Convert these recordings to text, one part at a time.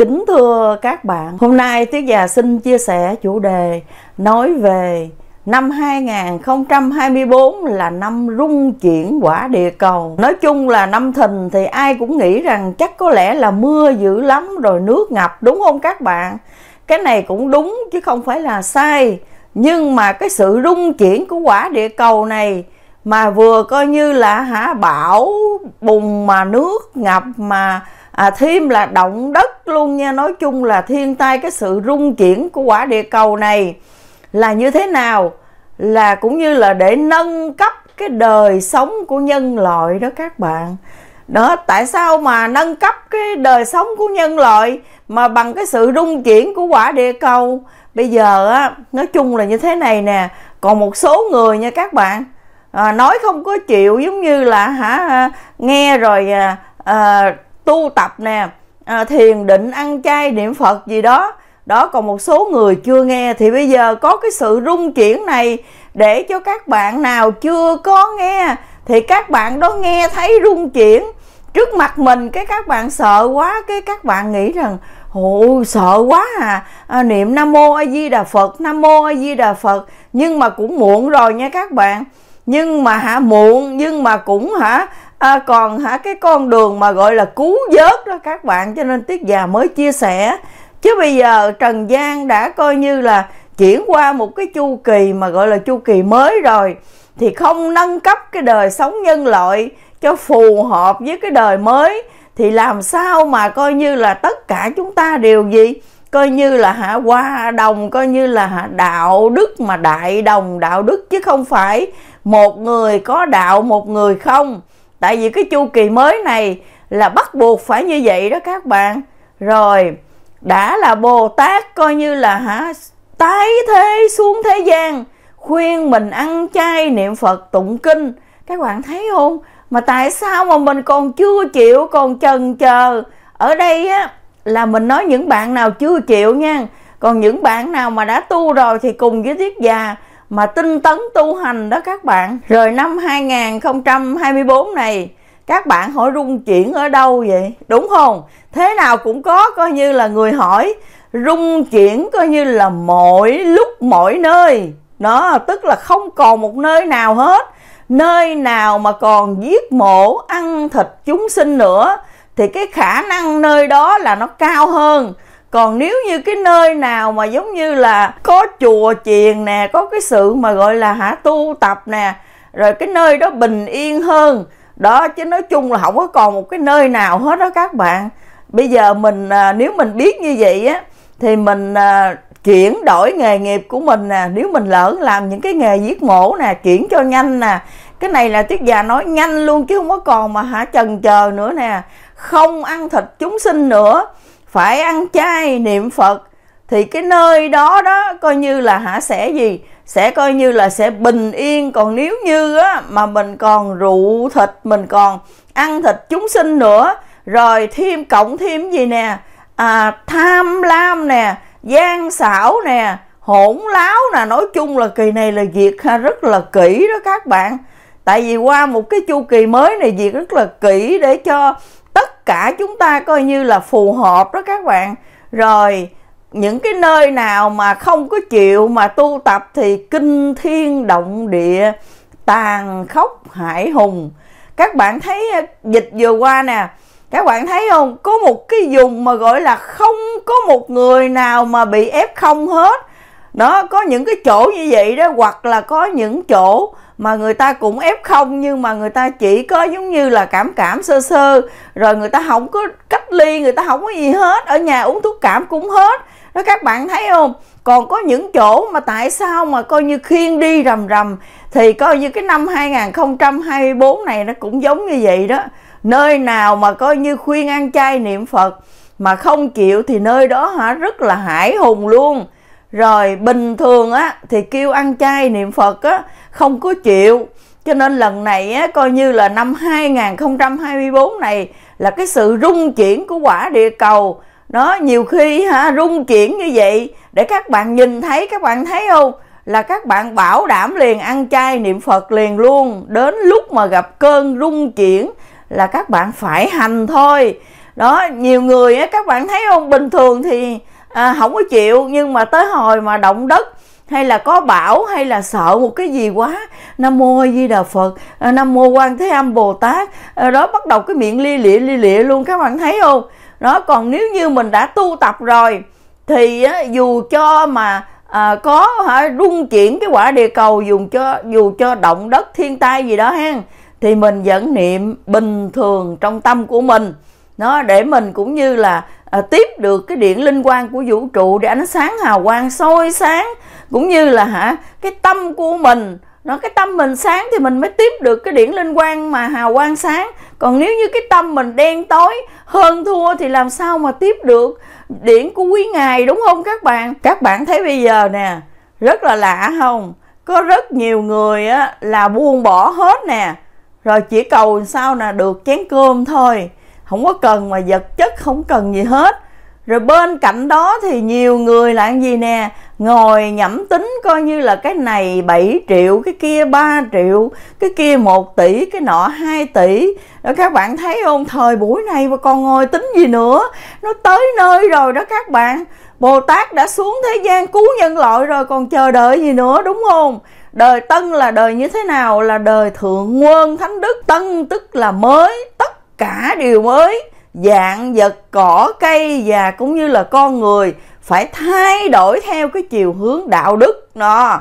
Kính thưa các bạn, hôm nay Tiết Già xin chia sẻ chủ đề nói về năm 2024 là năm rung chuyển quả địa cầu. Nói chung là năm thìn thì ai cũng nghĩ rằng chắc có lẽ là mưa dữ lắm rồi nước ngập đúng không các bạn? Cái này cũng đúng chứ không phải là sai. Nhưng mà cái sự rung chuyển của quả địa cầu này mà vừa coi như là hả bão bùng mà nước ngập mà à, thêm là động đất luôn nha nói chung là thiên tai cái sự rung chuyển của quả địa cầu này là như thế nào là cũng như là để nâng cấp cái đời sống của nhân loại đó các bạn đó tại sao mà nâng cấp cái đời sống của nhân loại mà bằng cái sự rung chuyển của quả địa cầu bây giờ á nói chung là như thế này nè còn một số người nha các bạn à, nói không có chịu giống như là hả à, nghe rồi à, à, tu tập nè à, thiền định ăn chay niệm phật gì đó đó còn một số người chưa nghe thì bây giờ có cái sự rung chuyển này để cho các bạn nào chưa có nghe thì các bạn đó nghe thấy rung chuyển trước mặt mình cái các bạn sợ quá cái các bạn nghĩ rằng ồ sợ quá à, à niệm nam mô a di đà phật nam mô a di đà phật nhưng mà cũng muộn rồi nha các bạn nhưng mà hả muộn nhưng mà cũng hả à, còn hả cái con đường mà gọi là cứu vớt đó các bạn cho nên tiết già mới chia sẻ chứ bây giờ trần gian đã coi như là chuyển qua một cái chu kỳ mà gọi là chu kỳ mới rồi thì không nâng cấp cái đời sống nhân loại cho phù hợp với cái đời mới thì làm sao mà coi như là tất cả chúng ta đều gì coi như là hạ hòa đồng coi như là hạ đạo đức mà đại đồng đạo đức chứ không phải một người có đạo một người không tại vì cái chu kỳ mới này là bắt buộc phải như vậy đó các bạn rồi đã là bồ tát coi như là hả tái thế xuống thế gian khuyên mình ăn chay niệm phật tụng kinh các bạn thấy không mà tại sao mà mình còn chưa chịu còn chần chờ ở đây á là mình nói những bạn nào chưa chịu nha còn những bạn nào mà đã tu rồi thì cùng với tiết già mà tinh tấn tu hành đó các bạn rồi năm 2024 này các bạn hỏi rung chuyển ở đâu vậy đúng không thế nào cũng có coi như là người hỏi rung chuyển coi như là mỗi lúc mỗi nơi đó tức là không còn một nơi nào hết nơi nào mà còn giết mổ ăn thịt chúng sinh nữa thì cái khả năng nơi đó là nó cao hơn còn nếu như cái nơi nào mà giống như là có chùa chiền nè có cái sự mà gọi là hả tu tập nè rồi cái nơi đó bình yên hơn đó chứ nói chung là không có còn một cái nơi nào hết đó các bạn bây giờ mình à, nếu mình biết như vậy á thì mình à, chuyển đổi nghề nghiệp của mình nè nếu mình lỡ làm những cái nghề giết mổ nè chuyển cho nhanh nè cái này là tiết già nói nhanh luôn chứ không có còn mà hả chần chờ nữa nè không ăn thịt chúng sinh nữa phải ăn chay niệm phật thì cái nơi đó đó coi như là hả sẽ gì sẽ coi như là sẽ bình yên còn nếu như á mà mình còn rượu thịt mình còn ăn thịt chúng sinh nữa rồi thêm cộng thêm gì nè à, tham lam nè gian xảo nè hỗn láo nè nói chung là kỳ này là diệt ha rất là kỹ đó các bạn tại vì qua một cái chu kỳ mới này diệt rất là kỹ để cho tất cả chúng ta coi như là phù hợp đó các bạn rồi những cái nơi nào mà không có chịu mà tu tập thì kinh thiên động địa tàn khốc hải hùng các bạn thấy ờ, dịch vừa qua nè các bạn thấy không có một cái vùng mà gọi là không có một người nào mà bị ép không hết đó có những cái chỗ như vậy đó hoặc là có những chỗ mà người ta cũng ép không nhưng mà người ta chỉ có giống như là cảm cảm sơ sơ rồi người ta không có cách ly người ta không có gì hết ở nhà uống thuốc cảm cũng hết đó các bạn thấy không còn có những chỗ mà tại sao mà coi như khiên đi rầm rầm thì coi như cái năm 2024 này nó cũng giống như vậy đó nơi nào mà coi như khuyên ăn chay niệm Phật mà không chịu thì nơi đó hả rất là hải hùng luôn rồi bình thường á thì kêu ăn chay niệm phật á không có chịu cho nên lần này á, coi như là năm 2024 này là cái sự rung chuyển của quả địa cầu nó nhiều khi ha rung chuyển như vậy để các bạn nhìn thấy các bạn thấy không là các bạn bảo đảm liền ăn chay niệm phật liền luôn đến lúc mà gặp cơn rung chuyển là các bạn phải hành thôi đó nhiều người á, các bạn thấy không bình thường thì à, không có chịu nhưng mà tới hồi mà động đất hay là có bão hay là sợ một cái gì quá nam mô di đà phật à, nam mô quan thế âm bồ tát à, đó bắt đầu cái miệng lia lịa lia lịa luôn các bạn thấy không đó còn nếu như mình đã tu tập rồi thì dù cho mà à, có hả, rung chuyển cái quả địa cầu dùng cho dù cho động đất thiên tai gì đó hen thì mình vẫn niệm bình thường trong tâm của mình nó để mình cũng như là à, tiếp được cái điện linh quang của vũ trụ để ánh sáng hào quang soi sáng cũng như là hả cái tâm của mình nó cái tâm mình sáng thì mình mới tiếp được cái điển linh quang mà hào quang sáng còn nếu như cái tâm mình đen tối hơn thua thì làm sao mà tiếp được điển của quý ngài đúng không các bạn các bạn thấy bây giờ nè rất là lạ không có rất nhiều người á là buông bỏ hết nè rồi chỉ cầu sao nè được chén cơm thôi không có cần mà vật chất không cần gì hết rồi bên cạnh đó thì nhiều người là gì nè ngồi nhẩm tính coi như là cái này 7 triệu cái kia 3 triệu cái kia 1 tỷ cái nọ 2 tỷ đó các bạn thấy không thời buổi này mà còn ngồi tính gì nữa nó tới nơi rồi đó các bạn Bồ Tát đã xuống thế gian cứu nhân loại rồi còn chờ đợi gì nữa đúng không đời tân là đời như thế nào là đời thượng quân thánh đức tân tức là mới tất cả điều mới dạng vật cỏ cây và cũng như là con người phải thay đổi theo cái chiều hướng đạo đức nó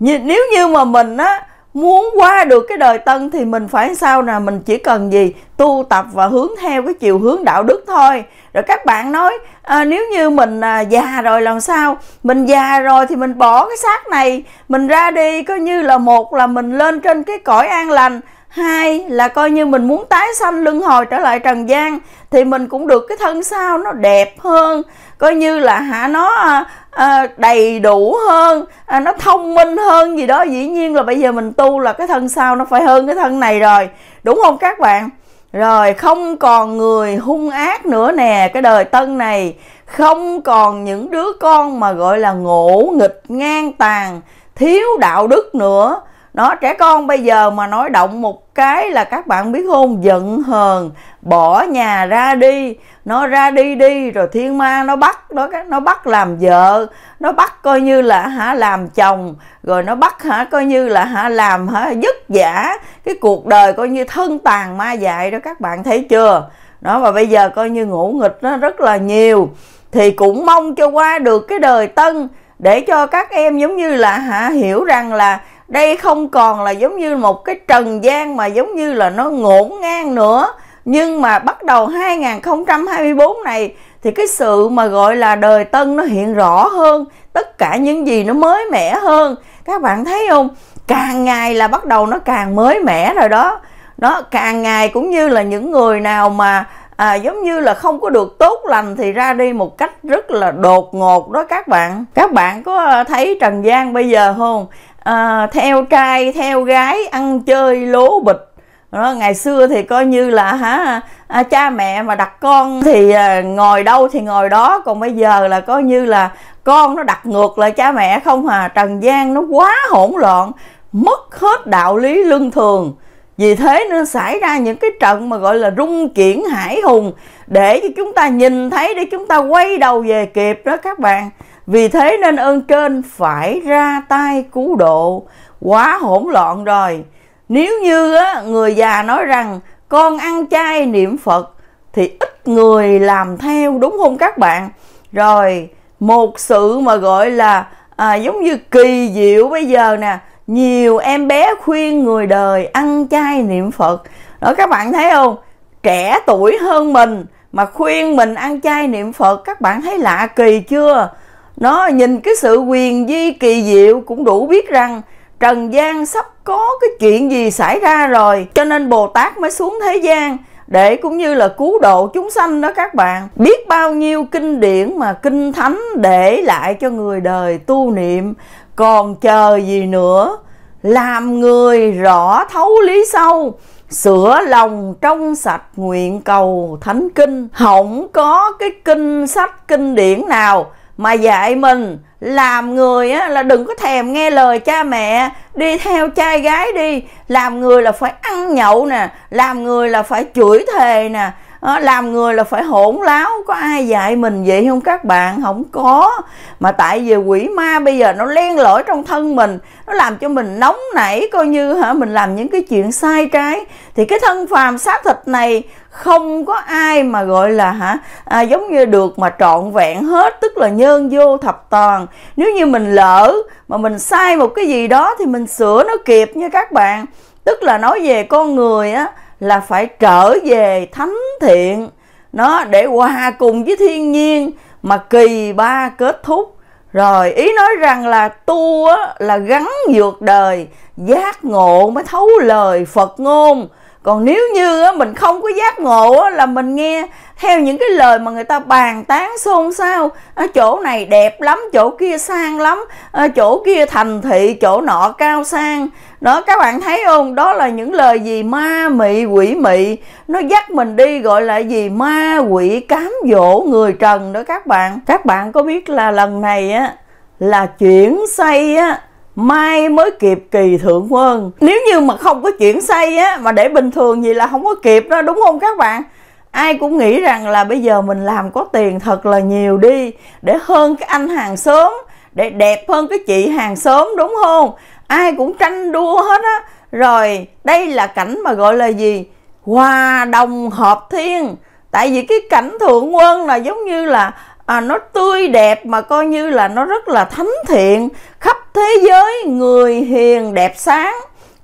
nếu như mà mình á muốn qua được cái đời tân thì mình phải sao nè mình chỉ cần gì tu tập và hướng theo cái chiều hướng đạo đức thôi rồi các bạn nói à, nếu như mình à, già rồi làm sao mình già rồi thì mình bỏ cái xác này mình ra đi coi như là một là mình lên trên cái cõi an lành hai là coi như mình muốn tái sanh luân hồi trở lại trần gian thì mình cũng được cái thân sao nó đẹp hơn coi như là hả nó à, à đầy đủ hơn à, nó thông minh hơn gì đó dĩ nhiên là bây giờ mình tu là cái thân sau nó phải hơn cái thân này rồi đúng không các bạn rồi không còn người hung ác nữa nè cái đời tân này không còn những đứa con mà gọi là ngộ nghịch ngang tàn thiếu đạo đức nữa nó trẻ con bây giờ mà nói động một cái là các bạn biết không giận hờn bỏ nhà ra đi nó ra đi đi rồi thiên ma nó bắt nó nó bắt làm vợ nó bắt coi như là hả làm chồng rồi nó bắt hả coi như là hả làm hả dứt giả cái cuộc đời coi như thân tàn ma dại đó các bạn thấy chưa đó và bây giờ coi như ngủ nghịch nó rất là nhiều thì cũng mong cho qua được cái đời tân để cho các em giống như là hả hiểu rằng là đây không còn là giống như một cái trần gian mà giống như là nó ngổn ngang nữa nhưng mà bắt đầu 2024 này thì cái sự mà gọi là đời tân nó hiện rõ hơn tất cả những gì nó mới mẻ hơn các bạn thấy không càng ngày là bắt đầu nó càng mới mẻ rồi đó nó càng ngày cũng như là những người nào mà à, giống như là không có được tốt lành thì ra đi một cách rất là đột ngột đó các bạn các bạn có à, thấy trần gian bây giờ không à, theo trai theo gái ăn chơi lố bịch đó, ngày xưa thì coi như là hả à, cha mẹ mà đặt con thì à, ngồi đâu thì ngồi đó còn bây giờ là coi như là con nó đặt ngược lại cha mẹ không hà trần gian nó quá hỗn loạn mất hết đạo lý lương thường vì thế nên xảy ra những cái trận mà gọi là rung chuyển hải hùng để cho chúng ta nhìn thấy để chúng ta quay đầu về kịp đó các bạn vì thế nên ơn trên phải ra tay cứu độ Quá hỗn loạn rồi Nếu như á, người già nói rằng Con ăn chay niệm Phật Thì ít người làm theo đúng không các bạn Rồi một sự mà gọi là à, giống như kỳ diệu bây giờ nè Nhiều em bé khuyên người đời ăn chay niệm Phật Đó các bạn thấy không Trẻ tuổi hơn mình mà khuyên mình ăn chay niệm Phật Các bạn thấy lạ kỳ chưa nó nhìn cái sự quyền di kỳ diệu cũng đủ biết rằng trần gian sắp có cái chuyện gì xảy ra rồi cho nên bồ tát mới xuống thế gian để cũng như là cứu độ chúng sanh đó các bạn biết bao nhiêu kinh điển mà kinh thánh để lại cho người đời tu niệm còn chờ gì nữa làm người rõ thấu lý sâu sửa lòng trong sạch nguyện cầu thánh kinh không có cái kinh sách kinh điển nào mà dạy mình làm người á, là đừng có thèm nghe lời cha mẹ đi theo trai gái đi làm người là phải ăn nhậu nè làm người là phải chửi thề nè Ờ, làm người là phải hỗn láo có ai dạy mình vậy không các bạn không có mà tại vì quỷ ma bây giờ nó len lỏi trong thân mình nó làm cho mình nóng nảy coi như hả mình làm những cái chuyện sai trái thì cái thân phàm xác thịt này không có ai mà gọi là hả à, giống như được mà trọn vẹn hết tức là nhân vô thập toàn nếu như mình lỡ mà mình sai một cái gì đó thì mình sửa nó kịp nha các bạn tức là nói về con người á là phải trở về thánh thiện nó để hòa cùng với thiên nhiên mà kỳ ba kết thúc rồi ý nói rằng là tu á, là gắn vượt đời giác ngộ mới thấu lời phật ngôn còn nếu như mình không có giác ngộ là mình nghe theo những cái lời mà người ta bàn tán xôn xao chỗ này đẹp lắm chỗ kia sang lắm chỗ kia thành thị chỗ nọ cao sang đó các bạn thấy không đó là những lời gì ma mị quỷ mị nó dắt mình đi gọi là gì ma quỷ cám dỗ người trần đó các bạn các bạn có biết là lần này á là chuyển xây á mai mới kịp kỳ thượng quân nếu như mà không có chuyển xây á mà để bình thường gì là không có kịp đó đúng không các bạn ai cũng nghĩ rằng là bây giờ mình làm có tiền thật là nhiều đi để hơn cái anh hàng xóm để đẹp hơn cái chị hàng xóm đúng không ai cũng tranh đua hết á rồi đây là cảnh mà gọi là gì hòa đồng hợp thiên tại vì cái cảnh thượng quân là giống như là à, nó tươi đẹp mà coi như là nó rất là thánh thiện khắp thế giới người hiền đẹp sáng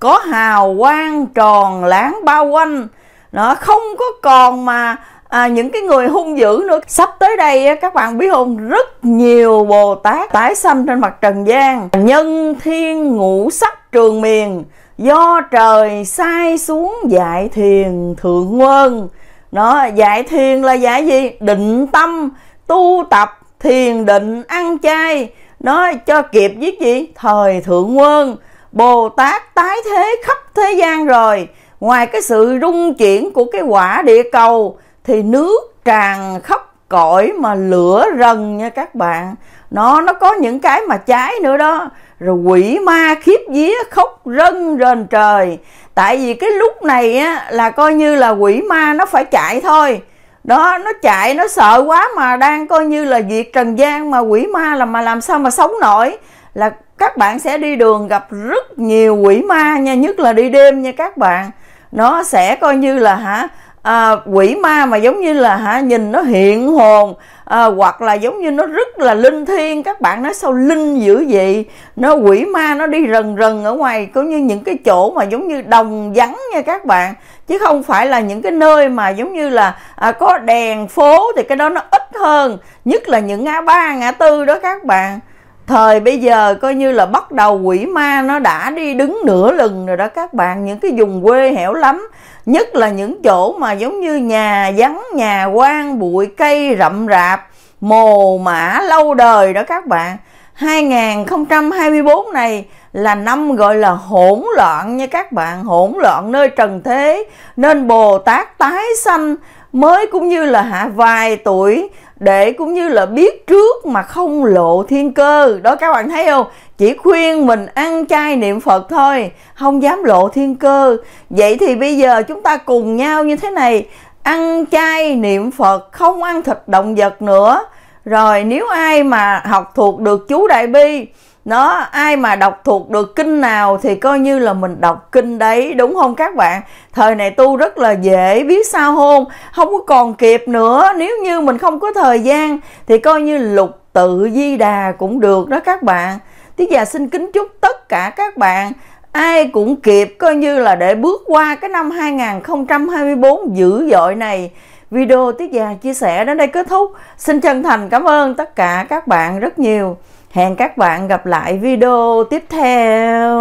có hào quang tròn láng bao quanh nó không có còn mà à, những cái người hung dữ nữa sắp tới đây các bạn biết không rất nhiều bồ tát tái sanh trên mặt trần gian nhân thiên ngũ sắc trường miền do trời sai xuống dạy thiền thượng quân nó dạy thiền là dạy gì định tâm tu tập thiền định ăn chay nói cho kịp với gì thời thượng quân bồ tát tái thế khắp thế gian rồi ngoài cái sự rung chuyển của cái quả địa cầu thì nước tràn khắp cõi mà lửa rần nha các bạn nó nó có những cái mà cháy nữa đó rồi quỷ ma khiếp vía khóc rân rền trời tại vì cái lúc này á là coi như là quỷ ma nó phải chạy thôi đó nó chạy nó sợ quá mà đang coi như là diệt trần gian mà quỷ ma là mà làm sao mà sống nổi là các bạn sẽ đi đường gặp rất nhiều quỷ ma nha nhất là đi đêm nha các bạn nó sẽ coi như là hả à, quỷ ma mà giống như là hả nhìn nó hiện hồn à, hoặc là giống như nó rất là linh thiêng các bạn nói sao linh dữ vậy nó quỷ ma nó đi rần rần ở ngoài cũng như những cái chỗ mà giống như đồng vắng nha các bạn chứ không phải là những cái nơi mà giống như là à, có đèn phố thì cái đó nó ít hơn nhất là những ngã ba ngã tư đó các bạn thời bây giờ coi như là bắt đầu quỷ ma nó đã đi đứng nửa lừng rồi đó các bạn những cái vùng quê hẻo lắm nhất là những chỗ mà giống như nhà vắng nhà quan bụi cây rậm rạp mồ mã lâu đời đó các bạn 2024 này là năm gọi là hỗn loạn nha các bạn hỗn loạn nơi trần thế nên Bồ Tát tái sanh mới cũng như là hạ vài tuổi để cũng như là biết trước mà không lộ thiên cơ đó các bạn thấy không chỉ khuyên mình ăn chay niệm phật thôi không dám lộ thiên cơ vậy thì bây giờ chúng ta cùng nhau như thế này ăn chay niệm phật không ăn thịt động vật nữa rồi nếu ai mà học thuộc được chú đại bi nó ai mà đọc thuộc được kinh nào thì coi như là mình đọc kinh đấy đúng không các bạn thời này tu rất là dễ biết sao hôn không có còn kịp nữa nếu như mình không có thời gian thì coi như lục tự di đà cũng được đó các bạn tiết già xin kính chúc tất cả các bạn ai cũng kịp coi như là để bước qua cái năm 2024 dữ dội này video tiết già chia sẻ đến đây kết thúc xin chân thành cảm ơn tất cả các bạn rất nhiều hẹn các bạn gặp lại video tiếp theo